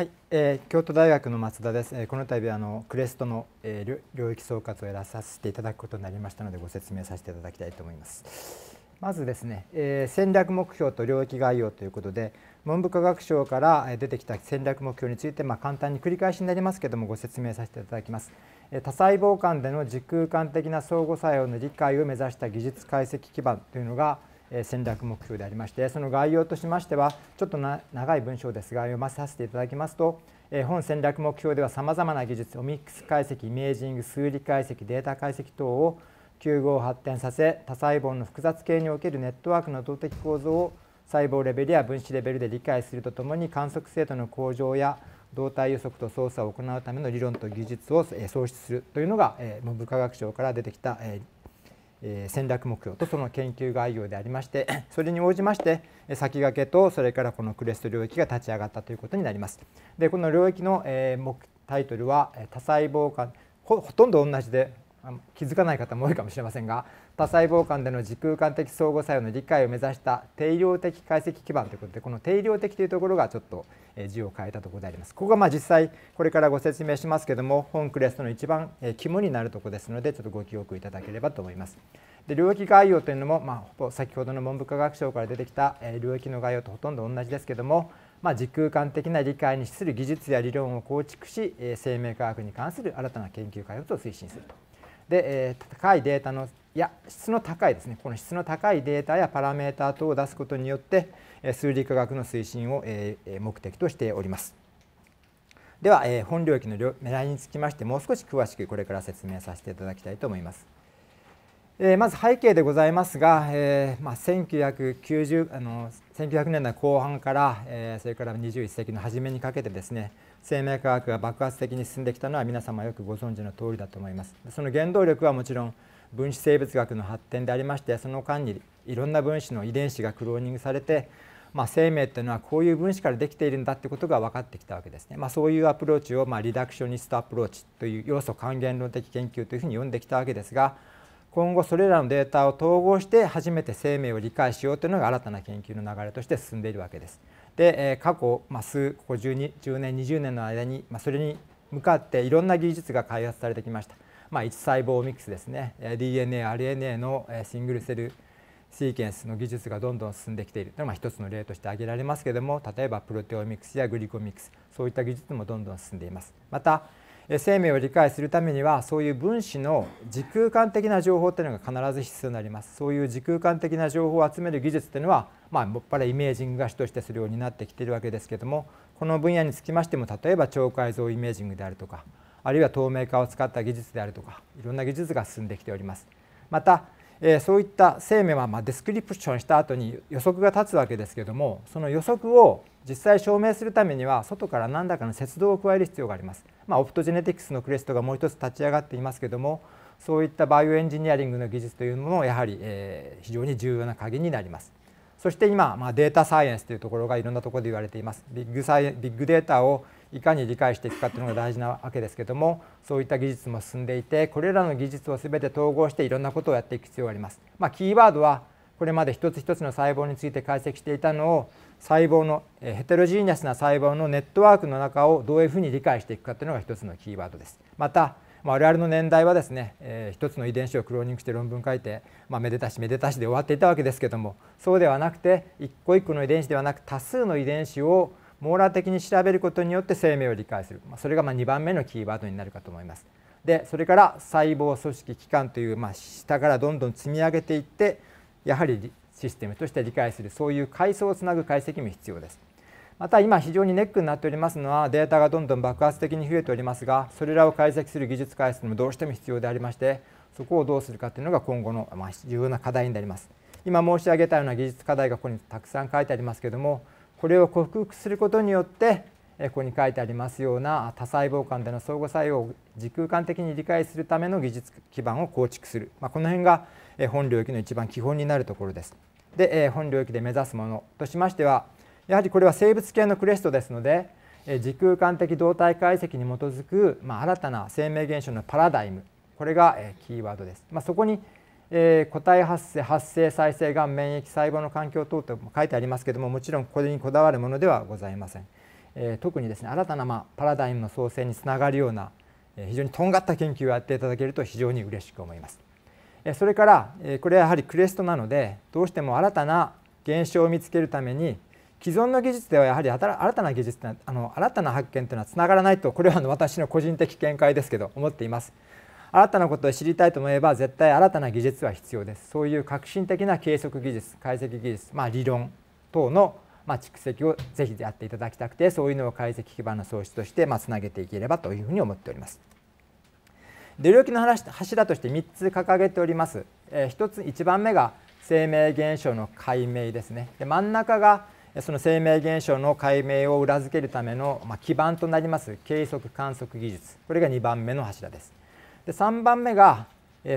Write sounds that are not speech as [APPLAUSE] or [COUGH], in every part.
はい、えー、京都大学の松田です。えー、この度あのクレストの、えー、領域総括をやらさせていただくことになりましたのでご説明させていただきたいと思います。まずですね、えー、戦略目標と領域概要ということで文部科学省から出てきた戦略目標について、まあ、簡単に繰り返しになりますけどもご説明させていただきます。多細胞間での時空間的な相互作用の理解を目指した技術解析基盤というのが戦略目標でありましてその概要としましてはちょっと長い文章ですが読ませさせていただきますと本戦略目標ではさまざまな技術オミックス解析イメージング数理解析データ解析等を9号を発展させ多細胞の複雑系におけるネットワークの動的構造を細胞レベルや分子レベルで理解するとともに観測精度の向上や動態予測と操作を行うための理論と技術を創出するというのが文部科学省から出てきたえ戦略目標とその研究概要でありまして [CLEARS THROAT] それに応じまして先駆けとそれからこのクレスト領域が立ち上がったということになります。でこの領域の、えタイトルは多細胞間ほとんど同じで気づかない方も多いかもしれませんが多細胞間での時空間的相互作用の理解を目指した定量的解析基盤ということでこの定量的というところがちょっと字を変えたところであります。ここがまあ実際これからご説明しますけども本クレストの一番肝になるところですのでちょっとご記憶いただければと思います。で領域概要というのも、まあ、先ほどの文部科学省から出てきた領域の概要とほとんど同じですけどもまあ、時空間的な理解に資する技術や理論を構築し生命科学に関する新たな研究開発を推進するとで、えー、高いデータのいや質の高いですねこの質の高いデータやパラメータ等を出すことによって数理科学の推進を目的としております。では本領域の狙いにつきましてもう少し詳しくこれから説明させていただきたいと思います。えー、まず背景でございますが、えーまあ、1990あの1900年代後半から、えー、それから21世紀の初めにかけてですね生命科学が爆発的に進んできたのは皆様よくご存知の通りだと思います。その原動力はもちろん分子生物学の発展でありましてその間にいろんな分子の遺伝子がクローニングされて、まあ、生命っていうのはこういう分子からできているんだってことが分かってきたわけですね。まあ、そういうアプローチを、まあ、リダクショニストアプローチという要素還元論的研究というふうに呼んできたわけですが。今後それらのデータを統合して初めて生命を理解しようというのが新たな研究の流れとして進んでいるわけです。で過去、まあ、数ここ 10, 年20年の間に、まあ、それに向かっていろんな技術が開発されてきました。まあ、1細胞ミックスですね DNARNA のシングルセルシーケンスの技術がどんどん進んできているというのが一つの例として挙げられますけれども例えばプロテオミクスやグリコミクスそういった技術もどんどん進んでいます。また生命を理解するためにはそういう分子の時空間的な情報というのが必ず必要になりますそういう時空間的な情報を集める技術というのは、まあ、もっぱらイメージングが主としてするようになってきているわけですけどもこの分野につきましても例えば超解像イメージングであるとかあるいは透明化を使った技術であるとかいろんな技術が進んできております。またえそういった生命はまデスクリプションした後に予測が立つわけですけどもその予測を実際証明するためには外から何らかの接度を加える必要があります。まあ、オプトジェネティクスのクレストがもう一つ立ち上がっていますけどもそういったバイオエンジニアリングの技術というのもやはり、えー、非常に重要な鍵になります。そして今、まあ、データサイエンスというところがいろんなところで言われています。ビッグサイビッグデータをいかに理解していくかというのが大事なわけですけどもそういった技術も進んでいてこれらの技術を全て統合していろんなことをやっていく必要があります。まあ、キーワードはこれまで一つ一つの細胞について解析していたのを細胞のヘテロジーニャスな細胞のネットワークの中をどういうふうに理解していくかというのが一つのキーワードです。また我々の年代はですね、え一つの遺伝子をクローニングして論文書いて、まあ、めでたしめでたしで終わっていたわけですけどもそうではなくて一個一個の遺伝子ではなく多数の遺伝子を網羅的に調べることによって生命を理解する、まそれがまあ2番目のキーワードになるかと思います。でそれから細胞組織器官という、まあ、下からどんどん積み上げていってやはりシステムとして理解するそういう階層をつなぐ解析も必要です。また今非常にネックになっておりますのはデータがどんどん爆発的に増えておりますがそれらを解析する技術開発もどうしても必要でありましてそこをどうするかというのが今後の重要な課題になります。今申し上げたような技術課題がここにたくさん書いてありますけどもこれを克服することによってここに書いてありますような多細胞間での相互作用を時空間的に理解するための技術基盤を構築する、まあ、この辺が本領域の一番基本になるところです。で、え本領域で目指すものとしましてはやはりこれは生物系のクレストですので、え時空間的動態解析に基づく、まあ、新たな生命現象のパラダイムこれが、えキーワードです。まあ、そこにえー、個体発生発生再生がん免疫細胞の環境等とも書いてありますけどももちろんこれにこだわるものではございません、えー、特にですね新たな、まあ、パラダイムの創生につながるような、えー、非常にとんがった研究をやっていただけると非常に嬉しく思いますそれからこれはやはりクレストなのでどうしても新たな現象を見つけるために既存の技術ではやはり新たな技術あの新たな発見というのはつながらないとこれはあの私の個人的見解ですけど思っています。新たなことを知りたいと思えば絶対新たな技術は必要ですそういう革新的な計測技術解析技術、まあ、理論等のま蓄積をぜひやっていただきたくてそういうのを解析基盤の創出としてまつなげていければというふうに思っております。出力の柱として3つ掲げております、えつ1番目が生命現象の解明ですねで真ん中がその生命現象の解明を裏付けるための、ま基盤となります計測観測技術これが2番目の柱ですで3番目が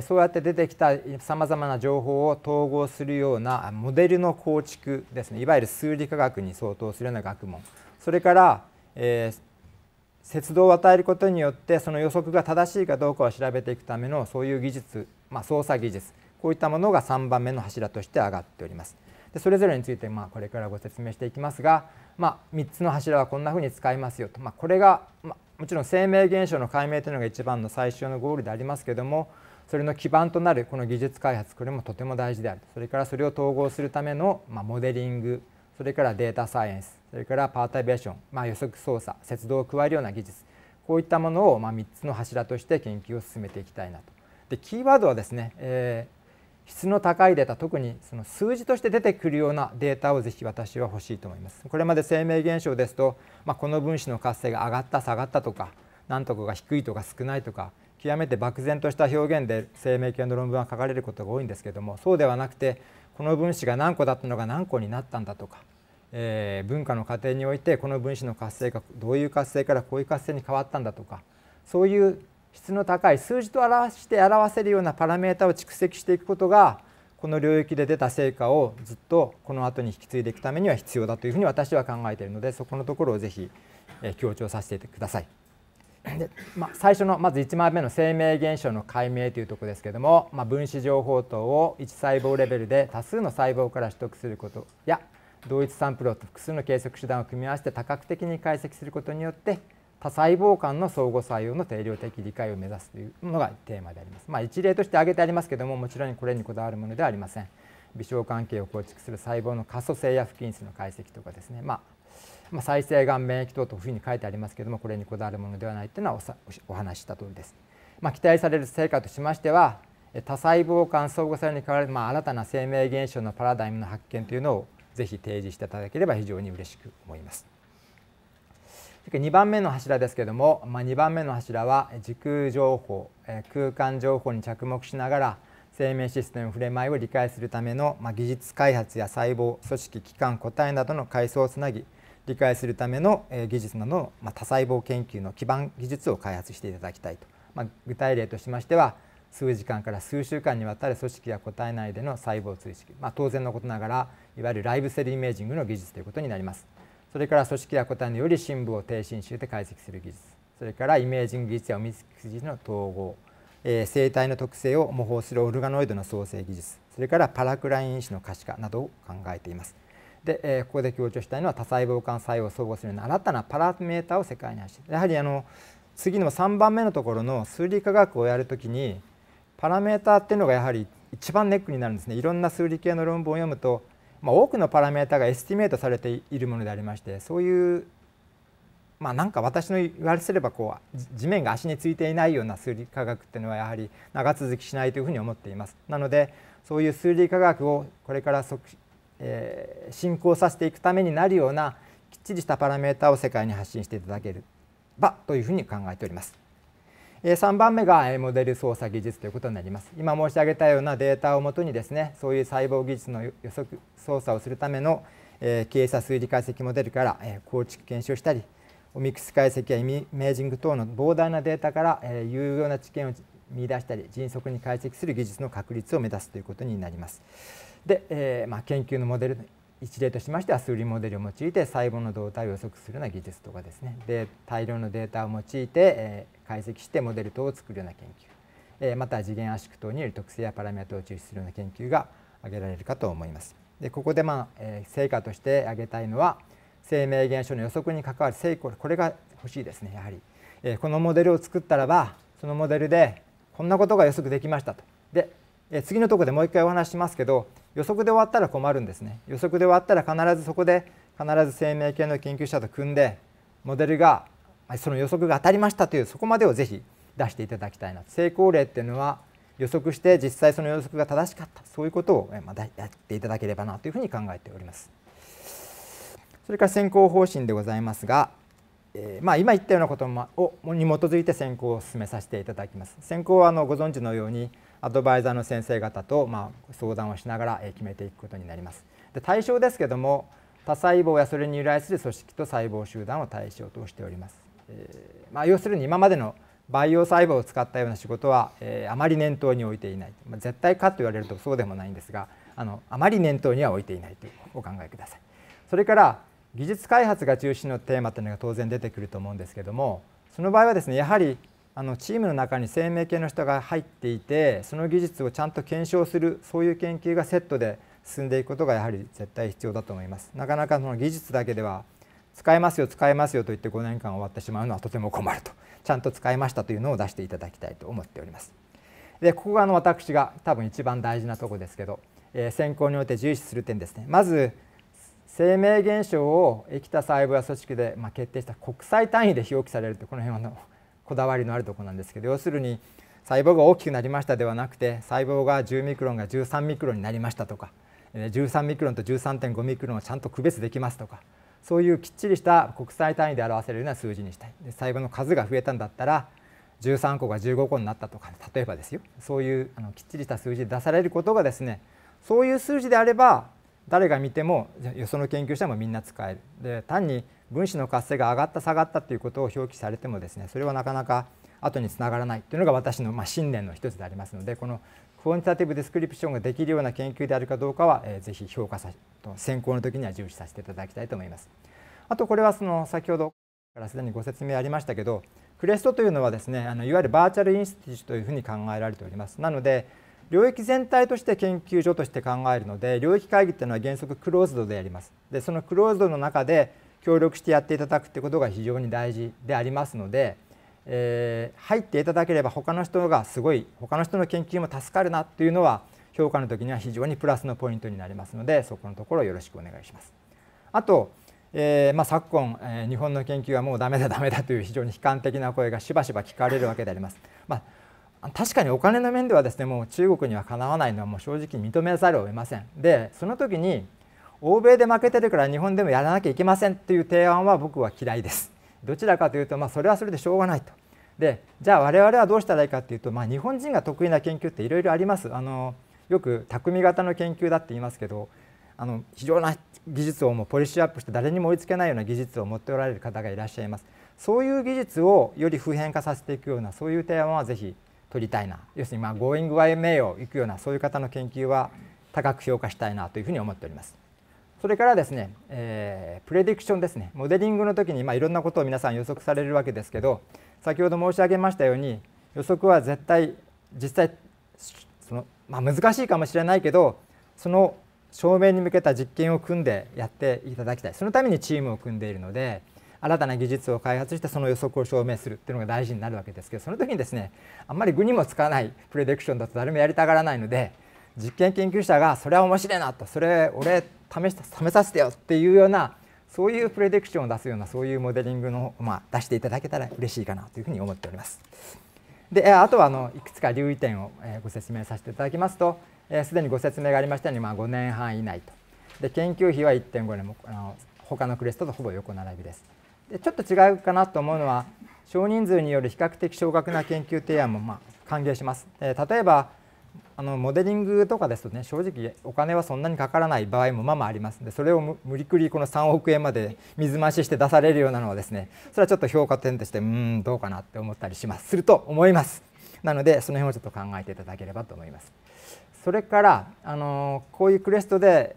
そうやって出てきたさまざまな情報を統合するようなモデルの構築ですねいわゆる数理科学に相当するような学問それから、えー節度を与えることによってその予測が正しいかどうかを調べていくためのそういう技術、まあ、操作技術こういったものが3番目の柱として挙がっております。でそれぞれについてまあこれからご説明していきますが、まあ、3つの柱はこんなふうに使いますよと、まあ、これが、まあ、もちろん生命現象の解明というのが一番の最終のゴールでありますけどもそれの基盤となるこの技術開発これもとても大事であるそれからそれを統合するための、まモデリングそれからデータサイエンスそれからパータイベーション、まあ、予測操作接動を加えるような技術こういったものをま3つの柱として研究を進めていきたいなと。でキーワードはですね、えー、質の高いデータ特にその数字として出てくるようなデータをぜひ私は欲しいと思います。これまで生命現象ですと、まあ、この分子の活性が上がった下がったとか何とかが低いとか少ないとか極めて漠然とした表現で生命系の論文は書かれることが多いんですけどもそうではなくてこの分子が何個だったのが何個になったんだとか、えー、文化の過程においてこの分子の活性がどういう活性からこういう活性に変わったんだとかそういう質の高い数字と表して表せるようなパラメータを蓄積していくことがこの領域で出た成果をずっとこの後に引き継いでいくためには必要だというふうに私は考えているのでそこのところをぜひ強調させてください。[LAUGHS] でまあ、最初のまず1枚目の生命現象の解明というところですけども、まあ、分子情報等を1細胞レベルで多数の細胞から取得することや同一サンプルと複数の計測手段を組み合わせて多角的に解析することによって多細胞間の相互作用の定量的理解を目指すというのがテーマであります。まあ、一例として挙げてありますけどももちろんこれにこだわるものではありません。微小関係を構築する細胞の可塑性や不均質の解析とかですね、まあ、まあ、再生がん免疫等というふうに書いてありますけれどもこれにこだわるものではないというのはお話しした通りです。まあ、期待される成果としましては多細胞間相互作用に代わる、まあ、新たな生命現象のパラダイムの発見というのをぜひ提示していただければ非常に嬉しく思います。2番目の柱ですけども、まあ、2番目の柱は時空情報空間情報に着目しながら生命システム振れまいを理解するための、まあ、技術開発や細胞組織機関個体などの階層をつなぎ理解するための技術などの、ま多細胞研究の基盤技術を開発していただきたいと、まあ、具体例としましては数時間から数週間にわたる組織や個体内での細胞追跡、まあ、当然のことながらいわゆるライブセルイメージングの技術ということになりますそれから組織や個体により深部を低侵襲で解析する技術それからイメージング技術やオミックス技術の統合、えー、生体の特性を模倣するオルガノイドの創生技術それからパラクライン因子の可視化などを考えていますで、えー、ここで強調したいのは多細胞間作用を総合するような新たなパラメータを世界に発信やはりあの次の3番目のところの数理科学をやるときにパラメーターっていうのがやはり一番ネックになるんですねいろんな数理系の論文を読むと、まあ、多くのパラメータがエスティメートされているものでありましてそういうまあ、なんか私の言われすればこう地面が足についていないような数理科学っていうのはやはり長続きしないというふうに思っています。なのでそういう数理科学をこれから促え進行させていくためになるようなきっちりしたパラメータを世界に発信していただければというふうに考えております。3番目がモデル操作技術ということになります。今申し上げたようなデータをもとにですねそういう細胞技術の予測操作をするための経営者数理解析モデルから構築検証したりオミクス解析やイメージング等の膨大なデータから有用な知見を見出したり迅速に解析する技術の確立を目指すということになります。で、えー、まあ、研究のモデル一例としましては数理モデルを用いて細胞の動態を予測するような技術とかですねで大量のデータを用いて、えー、解析してモデル等を作るような研究、えー、また次元圧縮等による特性やパラメータを抽出するような研究が挙げられるかと思います。でここで、まあえー、成果として挙げたいのは生命現象の予測に関わる成功これが欲しいですねやはり、えー、このモデルを作ったらばそのモデルでこんなことが予測できましたとで、えー、次のところでもう一回お話ししますけど予測で終わったら困るんですね予測で終わったら必ずそこで必ず生命系の研究者と組んでモデルがその予測が当たりましたというそこまでをぜひ出していただきたいな成功例っていうのは予測して実際その予測が正しかったそういうことをやっていただければなというふうに考えております。それから先行方針でございますがえーまあ、今言ったようなことをに基づいて選考を進めさせていただきます。選考はあのご存知のようにアドバイザーの先生方と、まあ、相談をしながら、え決めていくことになります。で対象ですけども多細胞やそれに由来する組織と細胞集団を対象としております。えーまあ、要するに今までの培養細胞を使ったような仕事は、えー、あまり念頭に置いていない、まあ、絶対かと言われるとそうでもないんですがあのあまり念頭には置いていないというお考えください。それから技術開発が中心のテーマというのが当然出てくると思うんですけどもその場合はですねやはりあのチームの中に生命系の人が入っていてその技術をちゃんと検証するそういう研究がセットで進んでいくことがやはり絶対必要だと思います。なかなかその技術だけでは使えますよ使えますよと言って5年間終わってしまうのはとても困るとちゃんと使いましたというのを出していただきたいと思っております。でここがあの私が多分一番大事なとこですけど、えー、選考において重視する点ですね。まず生命現象を生きた細胞や組織で、ま決定した国際単位で表記されるとこの辺はの [LAUGHS] こだわりのあるとこなんですけど要するに細胞が大きくなりましたではなくて細胞が10ミクロンが13ミクロンになりましたとか13ミクロンと13.5ミクロンをちゃんと区別できますとかそういうきっちりした国際単位で表せるような数字にしたいで細胞の数が増えたんだったら13個が15個になったとか、ね、例えばですよそういうあのきっちりした数字で出されることがですねそういう数字であれば誰が見てもよその研究者もみんな使えるで単に分子の活性が上がった下がったということを表記されてもですねそれはなかなか後につながらないというのが私のま信念の一つでありますのでこのクオンティタティブディスクリプションができるような研究であるかどうかは、えー、ぜひ評価さと選考の時には重視させていただきたいと思います。あとこれはその先ほどからすでにご説明ありましたけどクレストというのはですねあのいわゆるバーチャルインスティチュというふうに考えられております。なので領域全体として研究所として考えるので領域会議っていうのは原則クローズドでやりますでそのクローズドの中で協力してやっていただくってことが非常に大事でありますので、えー、入っていただければ他の人がすごい他の人の研究も助かるなというのは評価の時には非常にプラスのポイントになりますのでそこのところよろしくお願いします。あと、えーまあ、昨今、えー、日本の研究はもうダメだダメだという非常に悲観的な声がしばしば聞かれるわけであります。まあ、確かにお金の面ではですねもう中国にはかなわないのはもう正直認めざるを得ませんでその時に欧米で負けてるから日本でもやらなきゃいけませんという提案は僕は嫌いですどちらかというとまあそれはそれでしょうがないとでじゃあ我々はどうしたらいいかっていうと、まあ、日本人が得意な研究っていろいろありますあのよく匠型の研究だって言いますけどあの非常な技術をもうポリシーアップして誰にも追いつけないような技術を持っておられる方がいらっしゃいますそういう技術をより普遍化させていくようなそういう提案はぜひ取りたいな要するにまあゴーイング Why 名行くようなそういう方の研究は高く評価したいなというふうに思っております。それからですね、えー、プレディクションですねモデリングの時にまあいろんなことを皆さん予測されるわけですけど先ほど申し上げましたように予測は絶対実際その、まあ、難しいかもしれないけどその証明に向けた実験を組んでやっていただきたいそのためにチームを組んでいるので新たな技術を開発してその予測を証明するっていうのが大事になるわけですけどその時にですねあんまり具にもつかないプレディクションだと誰もやりたがらないので実験研究者がそれは面白いなとそれ俺試し試させてよっていうようなそういうプレディクションを出すようなそういうモデリングの、まあ、出していただけたら嬉しいかなというふうに思っております。であとはあのいくつか留意点をご説明させていただきますとすで、にご説明がありましたように、まあ、5年半以内とで研究費は1.5年もあの他のクレストとほぼ横並びです。ちょっと違うかなと思うのは少人数による比較的少額な研究提案もま歓迎します。え例えばあのモデリングとかですとね正直お金はそんなにかからない場合もまあまあありますのでそれを無理くりこの3億円まで水増しして出されるようなのはですねそれはちょっと評価点としてうんどうかなって思ったりしますすると思いますなのでその辺をちょっと考えていただければと思いますそれからあのこういうクレストで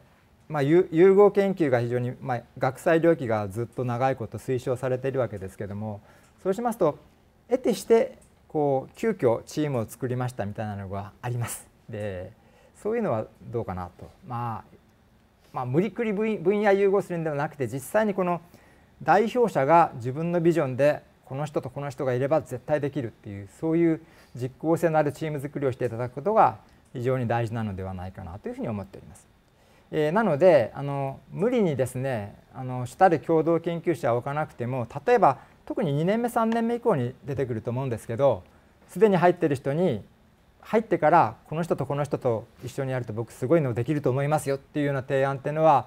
まあ、融合研究が非常に、まあ、学際領域がずっと長いこと推奨されているわけですけどもそうしますと得てしてこう急遽チームを作りましたみたいなのがあります。でそういうのはどうかなと、まあ、まあ無理くり分野融合するんではなくて実際にこの代表者が自分のビジョンでこの人とこの人がいれば絶対できるっていうそういう実効性のあるチーム作りをしていただくことが非常に大事なのではないかなというふうに思っております。えー、なのであの無理にですねあの主たる共同研究者を置かなくても例えば特に2年目3年目以降に出てくると思うんですけどすでに入ってる人に入ってからこの人とこの人と一緒にやると僕すごいのできると思いますよっていうような提案っていうのは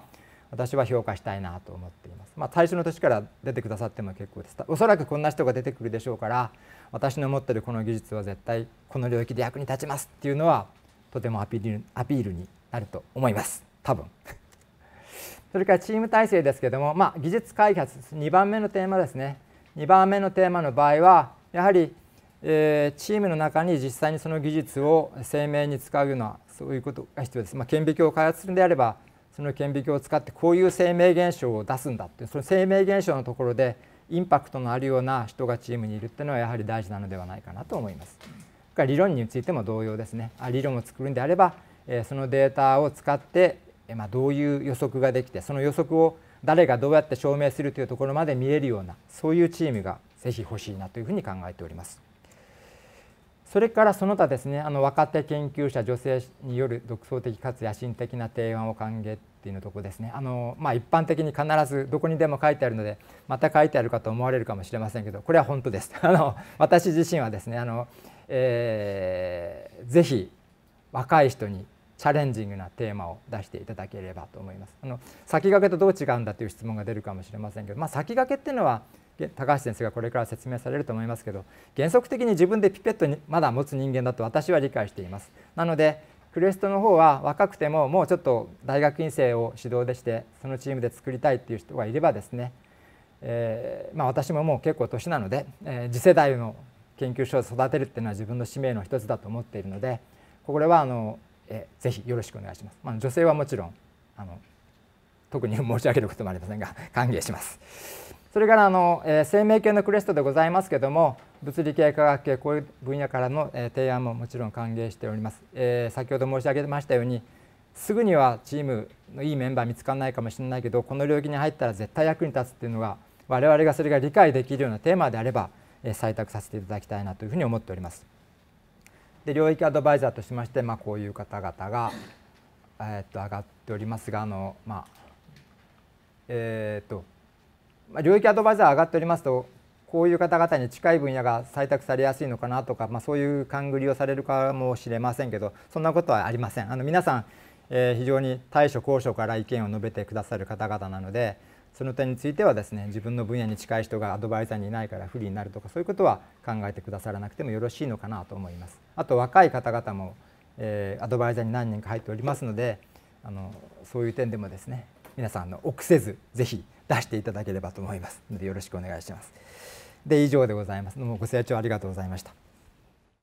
私は評価したいなと思っています。まあ、最初の年から出てくださっても結構です。おそらくこんな人が出てくるでしょうから私の持ってるこの技術は絶対この領域で役に立ちますっていうのはとてもアピールアピールになると思います。多分 [LAUGHS] それからチーム体制ですけども、まあ、技術開発2番目のテーマですね2番目のテーマの場合はやはり、えー、チームの中に実際にその技術を生明に使うようなそういうことが必要です、まあ、顕微鏡を開発するんであればその顕微鏡を使ってこういう生命現象を出すんだってその生命現象のところでインパクトのあるような人がチームにいるっていうのはやはり大事なのではないかなと思います。理論についても同様ですね理論を作るんであればそのデータを使ってまあ、どういう予測ができてその予測を誰がどうやって証明するというところまで見えるようなそういうチームがぜひ欲しいなというふうに考えております。それからその他ですねあの若手研究者女性による独創的かつ野心的な提案を歓迎っていうのとこですねあの、まあ、一般的に必ずどこにでも書いてあるのでまた書いてあるかと思われるかもしれませんけどこれは本当です。[LAUGHS] あの私自身はですねあの、えー、ぜひ若い人にチャレンジングなテーマを出していただければと思います。あの先駆けとどう違うんだという質問が出るかもしれませんけど、まあ、先駆けっていうのは高橋先生がこれから説明されると思いますけど原則的に自分でピペットにまだ持つ人間だと私は理解しています。なのでクレストの方は若くてももうちょっと大学院生を指導でしてそのチームで作りたいっていう人がいればですね、えー、まあ、私ももう結構年なので、えー、次世代の研究所を育てるっていうのは自分の使命の一つだと思っているのでこれはあのえー、ぜひよろしくお願いします。まあ、女性はもちろんあの特に申し上げることもありませんが [LAUGHS] 歓迎します。それからあの、えー、生命系のクレストでございますけども物理系科学系こういう分野からの、えー、提案ももちろん歓迎しております。えー、先ほど申し上げましたようにすぐにはチームのいいメンバー見つからないかもしれないけどこの領域に入ったら絶対役に立つっていうのが我々がそれが理解できるようなテーマであれば、えー、採択させていただきたいなというふうに思っております。で領域アドバイザーとしまして、まあ、こういう方々が、えー、っと上がっておりますがあの、まあえー、っとまあ、領域アドバイザー上がっておりますとこういう方々に近い分野が採択されやすいのかなとか、まあ、そういう勘繰りをされるかもしれませんけどそんなことはありません。あの皆さんえー、非常に対処交渉から意見を述べてくださる方々なので、その点についてはですね自分の分野に近い人がアドバイザーにいないから不利になるとかそういうことは考えてくださらなくてもよろしいのかなと思います。あと若い方々も、えー、アドバイザーに何人か入っておりますのであのそういう点でもですね皆さんの臆せずぜひ出していただければと思いますのでよろしくお願いします。で以上でございます。どうもご清聴ありがとうございました。